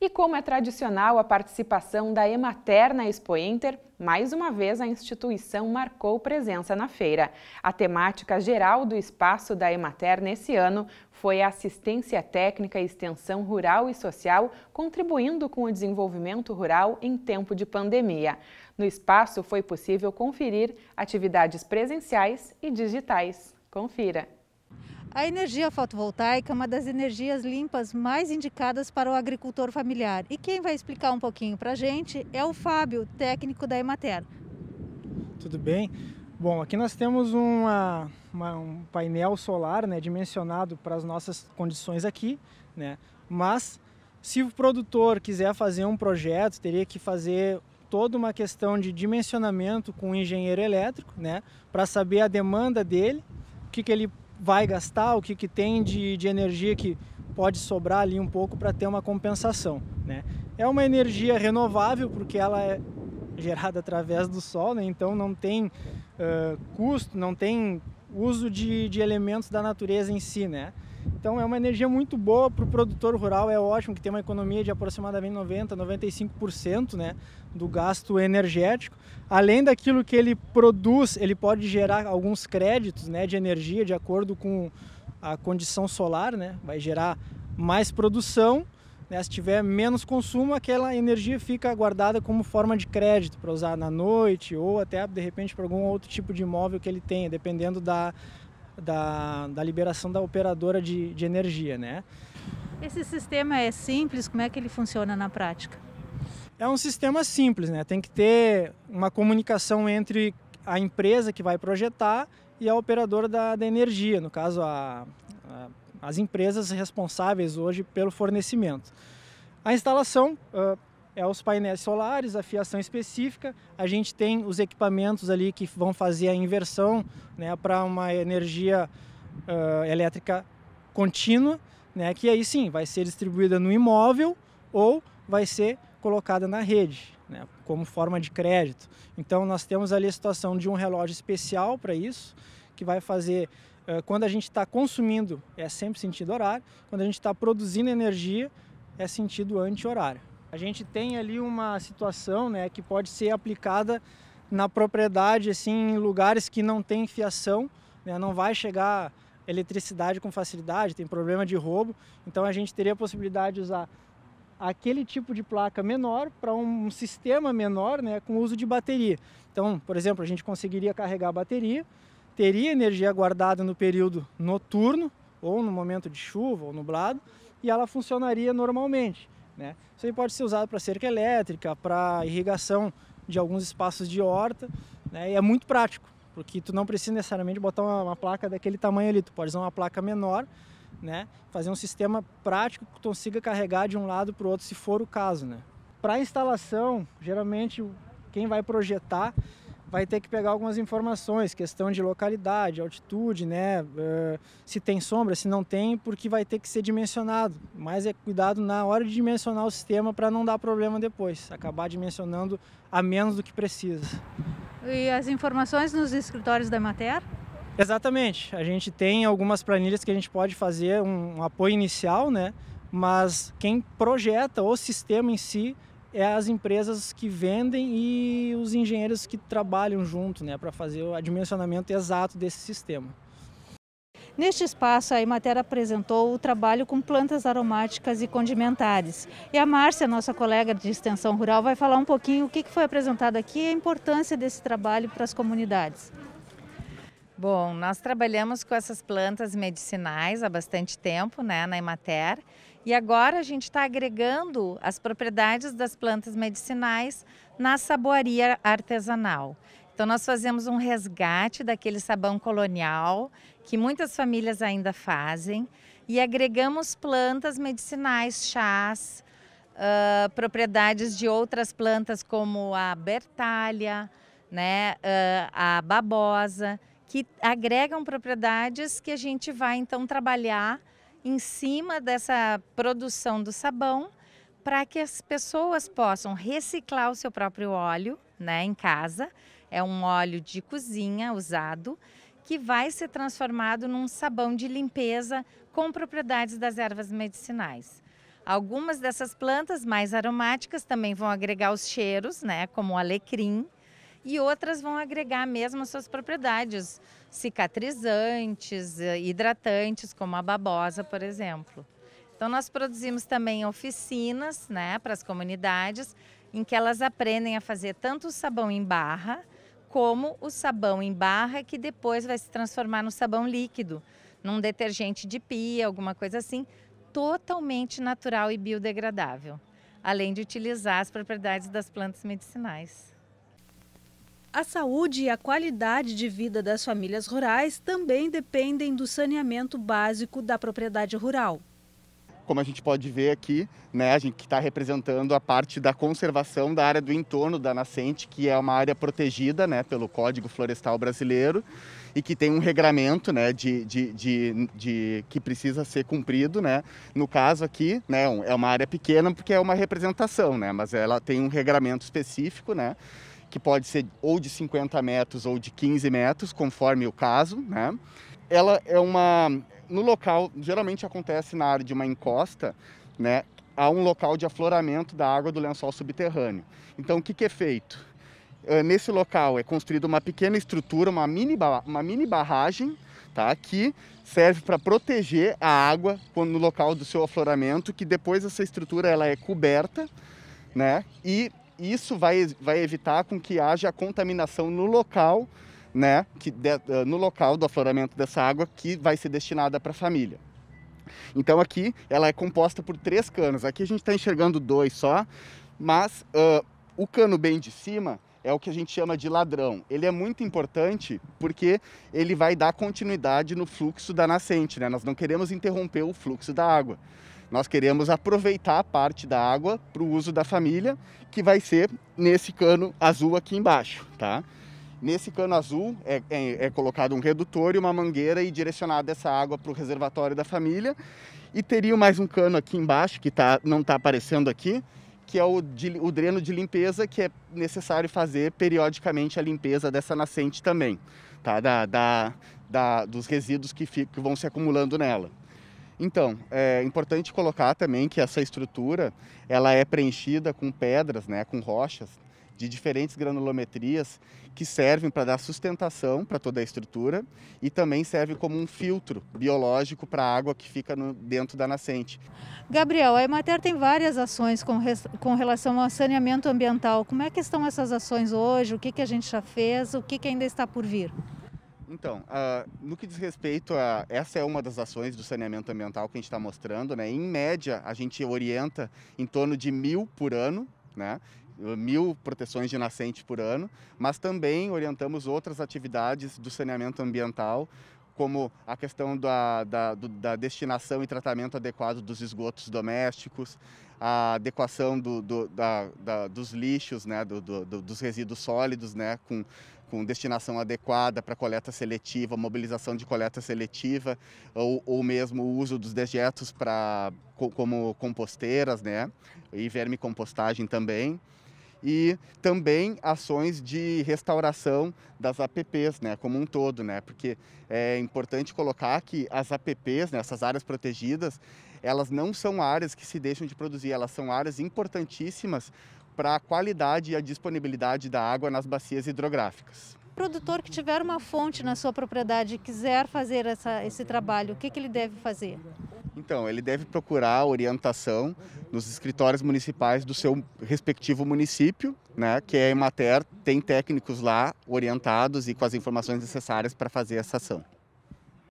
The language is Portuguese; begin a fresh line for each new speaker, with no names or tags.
E como é tradicional a participação da Emater na Expo Inter, mais uma vez a instituição marcou presença na feira. A temática geral do espaço da Emater nesse ano foi a assistência técnica e extensão rural e social, contribuindo com o desenvolvimento rural em tempo de pandemia. No espaço foi possível conferir atividades presenciais e digitais. Confira! A energia fotovoltaica é uma das energias limpas mais indicadas para o agricultor familiar. E quem vai explicar um pouquinho para a gente é o Fábio, técnico da Emater.
Tudo bem? Bom, aqui nós temos uma, uma, um painel solar né, dimensionado para as nossas condições aqui, né? mas se o produtor quiser fazer um projeto, teria que fazer toda uma questão de dimensionamento com o engenheiro elétrico, né, para saber a demanda dele, o que, que ele vai gastar, o que, que tem de, de energia que pode sobrar ali um pouco para ter uma compensação. Né? É uma energia renovável, porque ela é gerada através do sol, né? então não tem uh, custo, não tem uso de, de elementos da natureza em si, né? Então é uma energia muito boa para o produtor rural, é ótimo que tem uma economia de aproximadamente 90, 95% né, do gasto energético. Além daquilo que ele produz, ele pode gerar alguns créditos né, de energia de acordo com a condição solar, né? vai gerar mais produção né? Se tiver menos consumo, aquela energia fica guardada como forma de crédito para usar na noite ou até de repente para algum outro tipo de imóvel que ele tenha, dependendo da, da, da liberação da operadora de, de energia. Né?
Esse sistema é simples, como é que ele funciona na prática?
É um sistema simples, né? Tem que ter uma comunicação entre a empresa que vai projetar e a operadora da, da energia, no caso a, as empresas responsáveis hoje pelo fornecimento. A instalação uh, é os painéis solares, a fiação específica, a gente tem os equipamentos ali que vão fazer a inversão né, para uma energia uh, elétrica contínua, né, que aí sim vai ser distribuída no imóvel ou vai ser colocada na rede, né, como forma de crédito. Então nós temos ali a situação de um relógio especial para isso, que vai fazer eh, quando a gente está consumindo, é sempre sentido horário. Quando a gente está produzindo energia, é sentido anti-horário. A gente tem ali uma situação né, que pode ser aplicada na propriedade, assim, em lugares que não tem fiação, né, não vai chegar eletricidade com facilidade, tem problema de roubo. Então a gente teria a possibilidade de usar aquele tipo de placa menor para um sistema menor né, com uso de bateria. Então, por exemplo, a gente conseguiria carregar a bateria teria energia guardada no período noturno, ou no momento de chuva ou nublado, e ela funcionaria normalmente. Né? Isso aí pode ser usado para cerca elétrica, para irrigação de alguns espaços de horta, né? e é muito prático, porque tu não precisa necessariamente botar uma, uma placa daquele tamanho ali, tu pode usar uma placa menor, né? fazer um sistema prático que tu consiga carregar de um lado para o outro, se for o caso. Né? Para instalação, geralmente quem vai projetar vai ter que pegar algumas informações, questão de localidade, altitude, né? Uh, se tem sombra, se não tem, porque vai ter que ser dimensionado. Mas é cuidado na hora de dimensionar o sistema para não dar problema depois, acabar dimensionando a menos do que precisa.
E as informações nos escritórios da Mater?
Exatamente. A gente tem algumas planilhas que a gente pode fazer um apoio inicial, né? Mas quem projeta o sistema em si é as empresas que vendem e os engenheiros que trabalham junto, né, para fazer o dimensionamento exato desse sistema.
Neste espaço, a Imater apresentou o trabalho com plantas aromáticas e condimentares. E a Márcia, nossa colega de extensão rural, vai falar um pouquinho o que foi apresentado aqui e a importância
desse trabalho para as comunidades. Bom, nós trabalhamos com essas plantas medicinais há bastante tempo né, na Imater e agora a gente está agregando as propriedades das plantas medicinais na saboaria artesanal. Então, nós fazemos um resgate daquele sabão colonial, que muitas famílias ainda fazem, e agregamos plantas medicinais, chás, uh, propriedades de outras plantas, como a bertalha, né, uh, a babosa, que agregam propriedades que a gente vai então trabalhar em cima dessa produção do sabão para que as pessoas possam reciclar o seu próprio óleo né, em casa. É um óleo de cozinha usado que vai ser transformado num sabão de limpeza com propriedades das ervas medicinais. Algumas dessas plantas mais aromáticas também vão agregar os cheiros, né, como o alecrim, e outras vão agregar mesmo as suas propriedades cicatrizantes, eh, hidratantes, como a babosa, por exemplo. Então nós produzimos também oficinas, né, para as comunidades, em que elas aprendem a fazer tanto o sabão em barra como o sabão em barra que depois vai se transformar no sabão líquido, num detergente de pia, alguma coisa assim, totalmente natural e biodegradável, além de utilizar as propriedades das plantas medicinais.
A saúde e a qualidade de vida das famílias rurais também dependem do saneamento básico da propriedade rural.
Como a gente pode ver aqui, né, a gente está representando a parte da conservação da área do entorno da nascente, que é uma área protegida né, pelo Código Florestal Brasileiro e que tem um regramento né, de, de, de, de, que precisa ser cumprido. Né? No caso aqui, né, é uma área pequena porque é uma representação, né, mas ela tem um regramento específico. Né? que pode ser ou de 50 metros ou de 15 metros, conforme o caso, né? Ela é uma. No local, geralmente acontece na área de uma encosta, né? Há um local de afloramento da água do lençol subterrâneo. Então, o que, que é feito? Eh, nesse local é construída uma pequena estrutura, uma mini, uma mini barragem, tá? que serve para proteger a água quando, no local do seu afloramento, que depois essa estrutura ela é coberta né? e isso vai, vai evitar com que haja contaminação no local, né, que de, eh, no local do afloramento dessa água que vai ser destinada para a família. Então aqui ela é composta por três canos. Aqui a gente está enxergando dois só, mas uh, o cano bem de cima é o que a gente chama de ladrão. Ele é muito importante porque ele vai dar continuidade no fluxo da nascente, né? Nós não queremos interromper o fluxo da água. Nós queremos aproveitar a parte da água para o uso da família, que vai ser nesse cano azul aqui embaixo, tá? Nesse cano azul é, é, é colocado um redutor e uma mangueira e direcionada essa água para o reservatório da família. E teria mais um cano aqui embaixo, que tá, não está aparecendo aqui, que é o, de, o dreno de limpeza, que é necessário fazer periodicamente a limpeza dessa nascente também, tá? da, da, da dos resíduos que, fico, que vão se acumulando nela. Então, é importante colocar também que essa estrutura ela é preenchida com pedras, né, com rochas de diferentes granulometrias que servem para dar sustentação para toda a estrutura e também serve como um filtro biológico para a água que fica no, dentro da nascente.
Gabriel, a Emater tem várias ações com, res, com relação ao saneamento ambiental. Como é que estão essas ações hoje? O que, que a gente já fez? O que, que ainda está por vir?
Então, uh, no que diz respeito a. Essa é uma das ações do saneamento ambiental que a gente está mostrando, né? Em média, a gente orienta em torno de mil por ano, né? mil proteções de nascente por ano, mas também orientamos outras atividades do saneamento ambiental, como a questão da, da, da, destinação e tratamento adequado dos esgotos domésticos, a adequação do, do, da, da, dos lixos, né, do, dos resíduos sólidos, né, com, com destinação adequada para coleta seletiva, mobilização de coleta seletiva, ou, ou mesmo o uso dos dejetos para, como composteiras né, e vermicompostagem também e também ações de restauração das APPs, né, como um todo, né, porque é importante colocar que as APPs, né, essas áreas protegidas, elas não são áreas que se deixam de produzir, elas são áreas importantíssimas para a qualidade e a disponibilidade da água nas bacias hidrográficas.
O produtor que tiver uma fonte na sua propriedade e quiser fazer essa, esse trabalho, o que, que ele deve fazer?
Então, ele deve procurar orientação nos escritórios municipais do seu respectivo município, né, que é a Emater, tem técnicos lá orientados e com as informações necessárias para fazer essa ação.